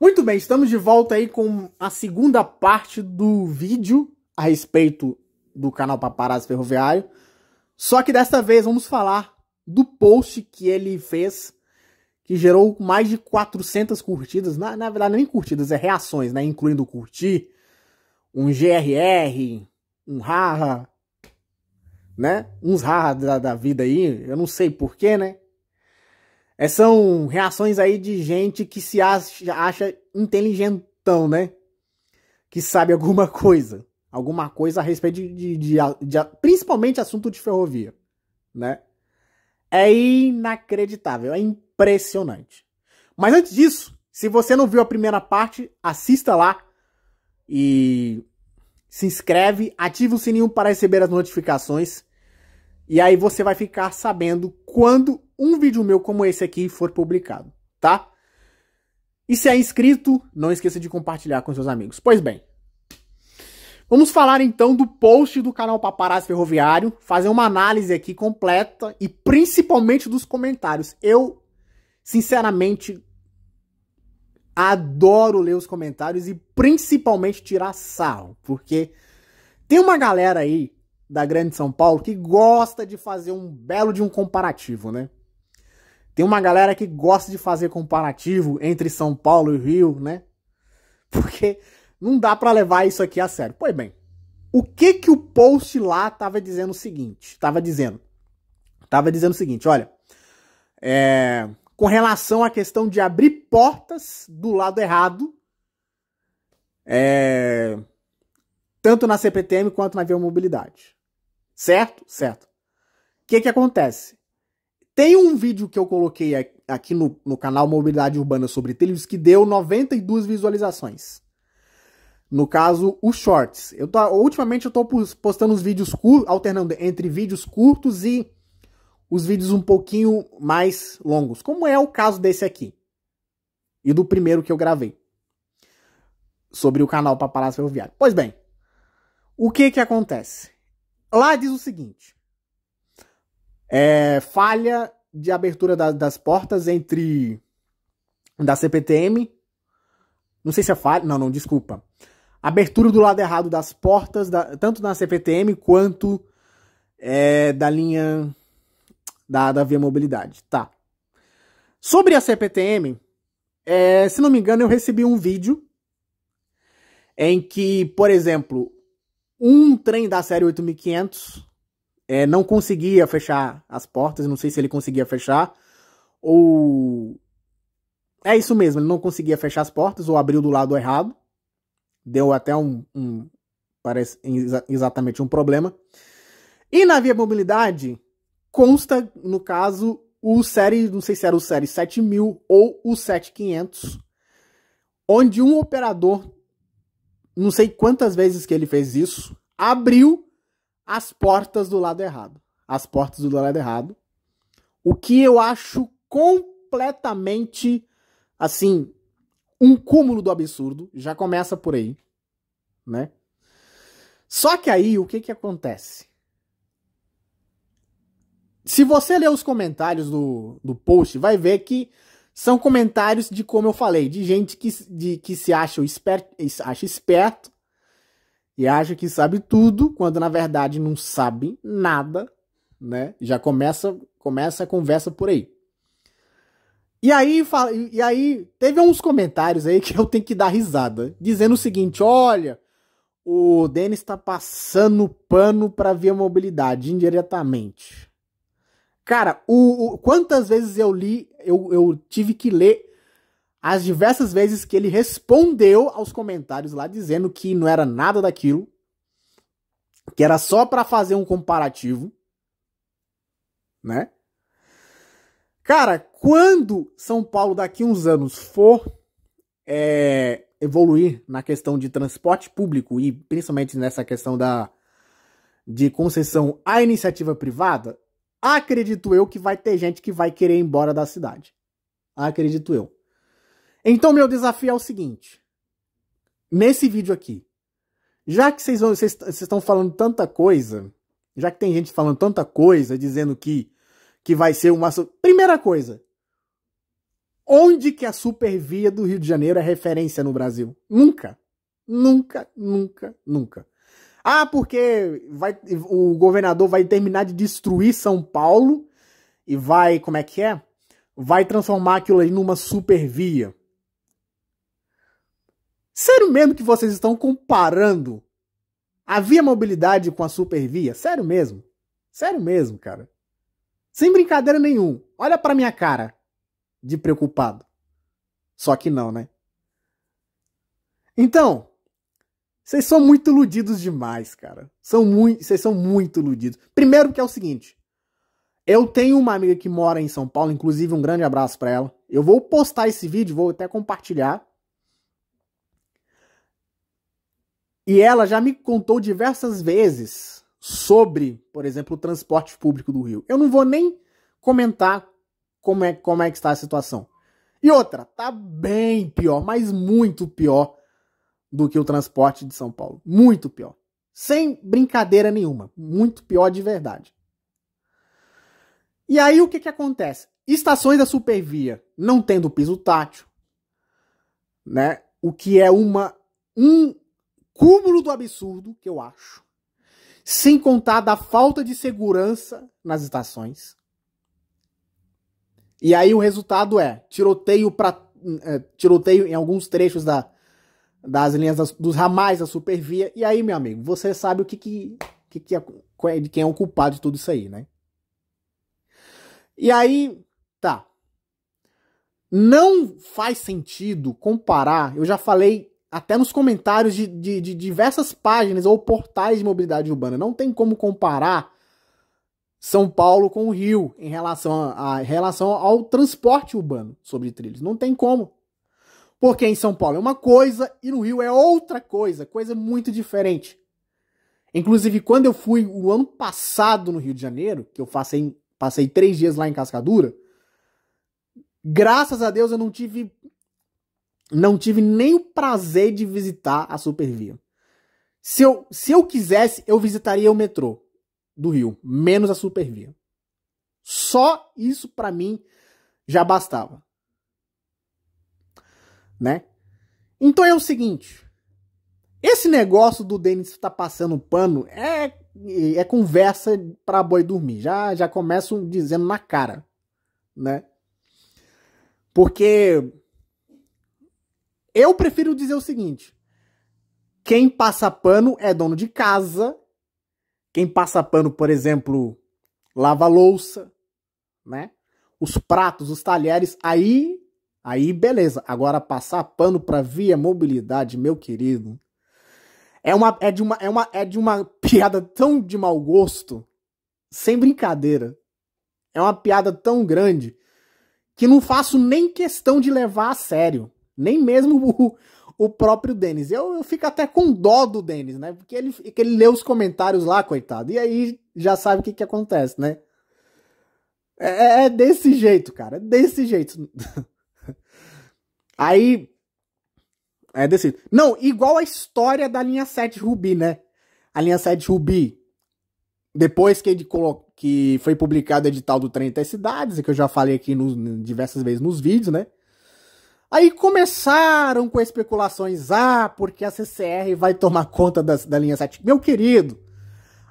Muito bem, estamos de volta aí com a segunda parte do vídeo a respeito do canal Paparazzi Ferroviário. Só que desta vez vamos falar do post que ele fez, que gerou mais de 400 curtidas, na, na verdade nem curtidas, é reações, né? Incluindo curtir, um GRR, um haha, né? Uns haha da, da vida aí, eu não sei porquê, né? É, são reações aí de gente que se acha, acha inteligentão, né? Que sabe alguma coisa. Alguma coisa a respeito de, de, de, de principalmente assunto de ferrovia, né? É inacreditável, é impressionante. Mas antes disso, se você não viu a primeira parte, assista lá e se inscreve, ativa o sininho para receber as notificações. E aí você vai ficar sabendo quando um vídeo meu como esse aqui for publicado, tá? E se é inscrito, não esqueça de compartilhar com seus amigos. Pois bem, vamos falar então do post do canal Paparazzi Ferroviário, fazer uma análise aqui completa e principalmente dos comentários. Eu, sinceramente, adoro ler os comentários e principalmente tirar sarro, porque tem uma galera aí da Grande São Paulo que gosta de fazer um belo de um comparativo, né? Tem uma galera que gosta de fazer comparativo entre São Paulo e Rio, né? Porque não dá para levar isso aqui a sério. Pois bem, o que que o post lá tava dizendo o seguinte? Tava dizendo. Tava dizendo o seguinte, olha, é, com relação à questão de abrir portas do lado errado, é, tanto na CPTM quanto na Via Mobilidade. Certo? Certo. O que, que acontece? Tem um vídeo que eu coloquei aqui no, no canal Mobilidade Urbana sobre trilhos que deu 92 visualizações. No caso, os shorts. Eu tô, ultimamente eu estou postando os vídeos alternando entre vídeos curtos e os vídeos um pouquinho mais longos, como é o caso desse aqui. E do primeiro que eu gravei. Sobre o canal Paparazzo Ferroviário. Pois bem, o que que acontece? Lá diz o seguinte: é, falha de abertura da, das portas entre da CPTM. Não sei se é falha. Não, não, desculpa. Abertura do lado errado das portas, da, tanto na CPTM quanto é, da linha da, da Via Mobilidade. Tá. Sobre a CPTM, é, se não me engano, eu recebi um vídeo em que, por exemplo, um trem da série 8500 é, não conseguia fechar as portas, não sei se ele conseguia fechar, ou. É isso mesmo, ele não conseguia fechar as portas, ou abriu do lado errado. Deu até um. um parece exatamente um problema. E na via mobilidade consta, no caso, o série, não sei se era o série 7000 ou o 7500, onde um operador não sei quantas vezes que ele fez isso, abriu as portas do lado errado. As portas do lado errado. O que eu acho completamente assim, um cúmulo do absurdo, já começa por aí, né? Só que aí o que que acontece? Se você ler os comentários do, do post, vai ver que são comentários de como eu falei, de gente que, de, que se acha esperto, acha esperto e acha que sabe tudo, quando na verdade não sabe nada, né? Já começa, começa a conversa por aí. E aí, e aí teve uns comentários aí que eu tenho que dar risada, dizendo o seguinte: olha, o Denis está passando pano para a mobilidade indiretamente. Cara, o, o, quantas vezes eu li, eu, eu tive que ler as diversas vezes que ele respondeu aos comentários lá, dizendo que não era nada daquilo, que era só para fazer um comparativo, né? Cara, quando São Paulo daqui uns anos for é, evoluir na questão de transporte público e principalmente nessa questão da de concessão à iniciativa privada, acredito eu que vai ter gente que vai querer ir embora da cidade. Acredito eu. Então, meu desafio é o seguinte: nesse vídeo aqui, já que vocês, vão, vocês, vocês estão falando tanta coisa, já que tem gente falando tanta coisa, dizendo que, que vai ser uma. Primeira coisa. Onde que a supervia do Rio de Janeiro é referência no Brasil? Nunca. Nunca, nunca, nunca. Ah, porque vai, o governador vai terminar de destruir São Paulo e vai, como é que é? Vai transformar aquilo ali numa supervia. Sério mesmo que vocês estão comparando a via mobilidade com a supervia? Sério mesmo? Sério mesmo, cara? Sem brincadeira nenhum. Olha pra minha cara de preocupado. Só que não, né? Então, vocês são muito iludidos demais, cara. São muito, vocês são muito iludidos. Primeiro que é o seguinte, eu tenho uma amiga que mora em São Paulo, inclusive um grande abraço para ela. Eu vou postar esse vídeo, vou até compartilhar. E ela já me contou diversas vezes sobre, por exemplo, o transporte público do Rio. Eu não vou nem comentar como é, como é que está a situação. E outra, tá bem pior, mas muito pior do que o transporte de São Paulo. Muito pior. Sem brincadeira nenhuma. Muito pior de verdade. E aí o que, que acontece? Estações da supervia não tendo piso tátil, né? O que é uma um cúmulo do absurdo que eu acho. Sem contar da falta de segurança nas estações. E aí o resultado é tiroteio para é, tiroteio em alguns trechos da das linhas das, dos ramais da supervia. E aí, meu amigo, você sabe o que que, que, que é, de quem é o culpado de tudo isso aí, né? E aí, tá. Não faz sentido comparar. Eu já falei até nos comentários de, de, de diversas páginas ou portais de mobilidade urbana. Não tem como comparar São Paulo com o Rio em relação, a, a relação ao transporte urbano sobre trilhos. Não tem como. Porque em São Paulo é uma coisa e no Rio é outra coisa, coisa muito diferente. Inclusive, quando eu fui o ano passado no Rio de Janeiro, que eu passei, passei três dias lá em Cascadura, graças a Deus eu não tive. Não tive nem o prazer de visitar a Supervia. Se eu, se eu quisesse, eu visitaria o metrô do Rio, menos a Supervia. Só isso para mim já bastava né? Então é o seguinte, esse negócio do Denis estar tá passando pano é é conversa para boi dormir. Já já começam dizendo na cara, né? Porque eu prefiro dizer o seguinte: quem passa pano é dono de casa, quem passa pano, por exemplo, lava louça, né? Os pratos, os talheres, aí Aí, beleza. Agora, passar pano para via mobilidade, meu querido. É, uma, é, de uma, é, uma, é de uma piada tão de mau gosto, sem brincadeira. É uma piada tão grande que não faço nem questão de levar a sério. Nem mesmo o, o próprio Denis. Eu, eu fico até com dó do Denis, né? Porque ele, que ele lê os comentários lá, coitado. E aí já sabe o que, que acontece, né? É, é, é desse jeito, cara. É desse jeito. Aí. É decido. Não, igual a história da linha 7 Ruby, né? A linha 7 Ruby. Depois que ele colocou. Que foi publicado o edital do 30 Cidades, que eu já falei aqui nos diversas vezes nos vídeos, né? Aí começaram com especulações, ah, porque a CCR vai tomar conta da, da, linha 7. Meu querido,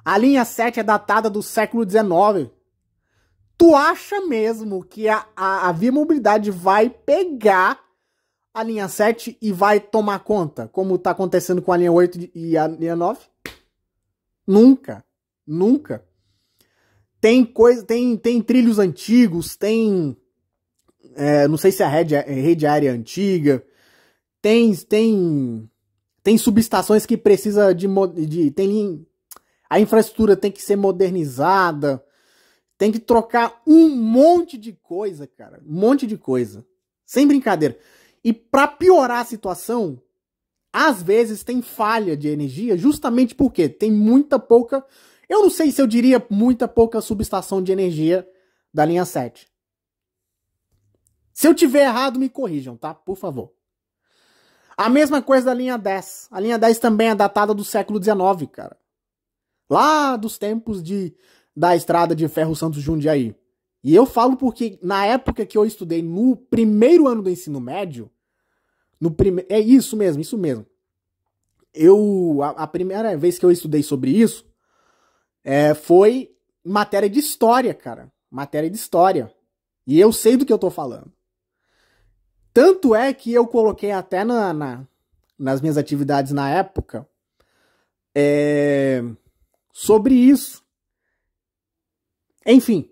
a linha 7 é datada do século XIX. Tu acha mesmo que a, a, a Via Mobilidade vai pegar a linha 7 e vai tomar conta, como está acontecendo com a linha 8 e a linha 9? Nunca. Nunca. Tem coisa, tem, tem trilhos antigos, tem. É, não sei se é a rede, a é rede aérea é antiga. Tem, tem tem subestações que precisa de, de tem a infraestrutura tem que ser modernizada, tem que trocar um monte de coisa, cara, um monte de coisa. Sem brincadeira. E para piorar a situação, às vezes tem falha de energia, justamente porque tem muita pouca. Eu não sei se eu diria muita pouca subestação de energia da linha 7. Se eu tiver errado, me corrijam, tá? Por favor. A mesma coisa da linha 10. A linha 10 também é datada do século XIX, cara. Lá dos tempos de, da estrada de ferro Santos Jundiaí. E eu falo porque na época que eu estudei no primeiro ano do ensino médio, no prime... É isso mesmo, isso mesmo. Eu. A, a primeira vez que eu estudei sobre isso é, foi matéria de história, cara. Matéria de história. E eu sei do que eu tô falando. Tanto é que eu coloquei até na, na nas minhas atividades na época é, sobre isso. Enfim,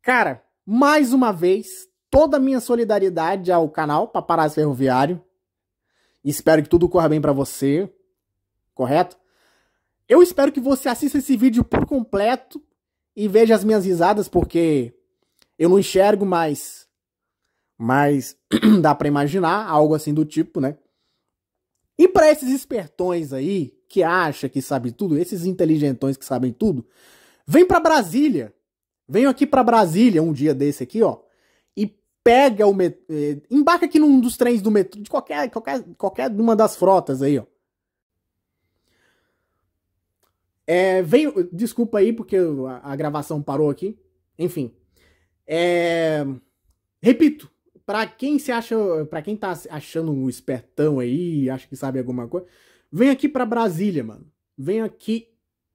cara, mais uma vez, toda a minha solidariedade ao canal Paparazzi Ferroviário. Espero que tudo corra bem para você, correto? Eu espero que você assista esse vídeo por completo e veja as minhas risadas, porque eu não enxergo mais. Mas dá para imaginar algo assim do tipo, né? E para esses espertões aí que acha que sabe tudo, esses inteligentões que sabem tudo, vem para Brasília. Venho aqui para Brasília um dia desse aqui, ó pega o metrô, eh, embarca aqui num dos trens do metrô, de qualquer, qualquer, qualquer uma das frotas aí, ó. É, veio, desculpa aí porque a, a gravação parou aqui. Enfim, é, repito, para quem se acha, para quem tá achando um espertão aí, acha que sabe alguma coisa, vem aqui para Brasília, mano. Vem aqui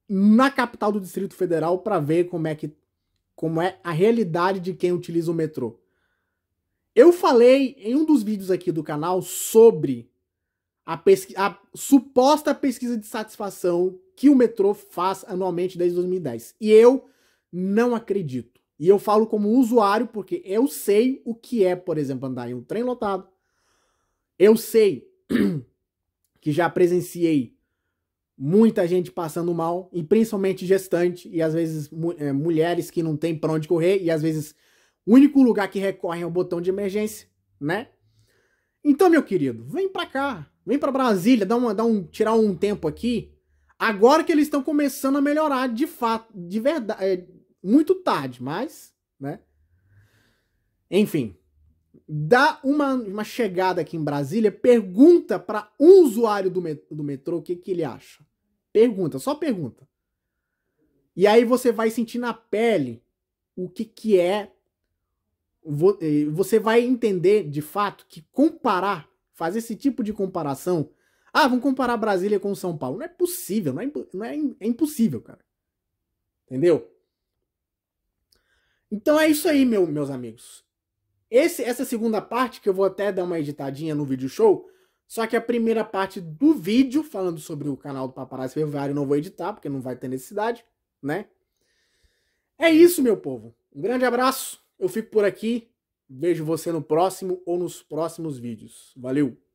na capital do Distrito Federal para ver como é que como é a realidade de quem utiliza o metrô. Eu falei em um dos vídeos aqui do canal sobre a, pesqui a suposta pesquisa de satisfação que o metrô faz anualmente desde 2010. E eu não acredito. E eu falo como usuário porque eu sei o que é, por exemplo, andar em um trem lotado. Eu sei que já presenciei muita gente passando mal, e principalmente gestante, e às vezes mu é, mulheres que não têm para onde correr, e às vezes o único lugar que recorrem ao botão de emergência, né? Então, meu querido, vem para cá, vem para Brasília, dá uma, dá um, tirar um tempo aqui. Agora que eles estão começando a melhorar de fato, de verdade, é, muito tarde, mas, né? Enfim, dá uma, uma chegada aqui em Brasília, pergunta para um usuário do, met do metrô o que, que ele acha. Pergunta, só pergunta. E aí você vai sentir na pele o que, que é eh, você vai entender de fato que comparar, fazer esse tipo de comparação. Ah, vamos comparar Brasília com São Paulo. Não é possível, não é, não é, é impossível, cara. Entendeu? Então é isso aí, meu, meus amigos. Esse, essa segunda parte, que eu vou até dar uma editadinha no vídeo show, só que a primeira parte do vídeo, falando sobre o canal do Paparazzi Ferroviário, não vou editar, porque não vai ter necessidade, né? É isso, meu povo. Um grande abraço. Eu fico por aqui. Vejo você no próximo ou nos próximos vídeos. Valeu!